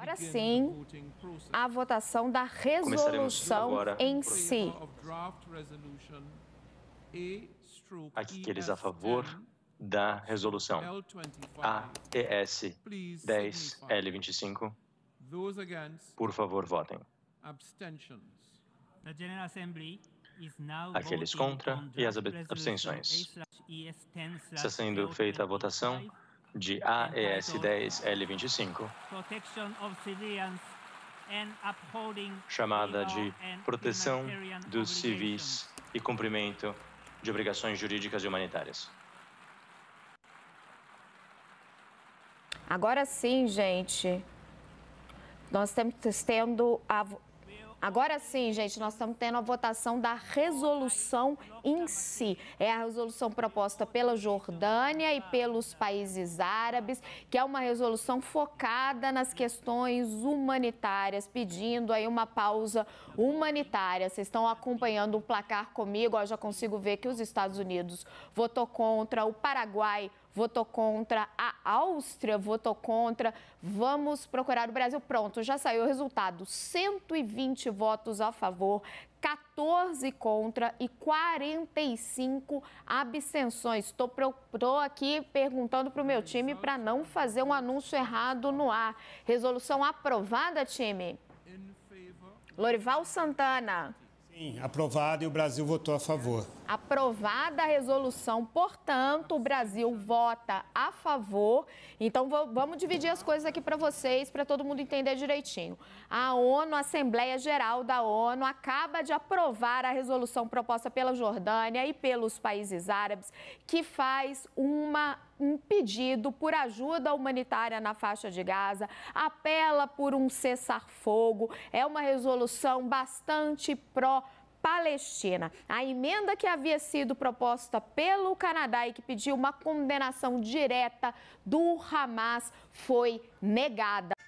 Agora sim, a votação da resolução em si. Aqueles a favor da resolução AES 10L25, por favor, votem. Aqueles contra e as abstenções. Está sendo feita a votação de AES-10L25, chamada de Proteção dos Civis e Cumprimento de Obrigações Jurídicas e Humanitárias. Agora sim, gente, nós estamos tendo a Agora sim, gente, nós estamos tendo a votação da resolução em si. É a resolução proposta pela Jordânia e pelos países árabes, que é uma resolução focada nas questões humanitárias, pedindo aí uma pausa humanitária. Vocês estão acompanhando o placar comigo, ó, já consigo ver que os Estados Unidos votou contra, o Paraguai votou contra, a Áustria votou contra. Vamos procurar o Brasil. Pronto, já saiu o resultado: 120 votos a favor, 14 contra e 45 abstenções. Estou aqui perguntando para o meu time para não fazer um anúncio errado no ar. Resolução aprovada, time. Lorival Santana. Sim, aprovada e o Brasil votou a favor. Aprovada a resolução, portanto, o Brasil vota a favor. Então vamos dividir as coisas aqui para vocês, para todo mundo entender direitinho. A ONU, a Assembleia Geral da ONU, acaba de aprovar a resolução proposta pela Jordânia e pelos países árabes, que faz uma um pedido por ajuda humanitária na faixa de Gaza, apela por um cessar-fogo, é uma resolução bastante pró Palestina. A emenda que havia sido proposta pelo Canadá e que pediu uma condenação direta do Hamas foi negada.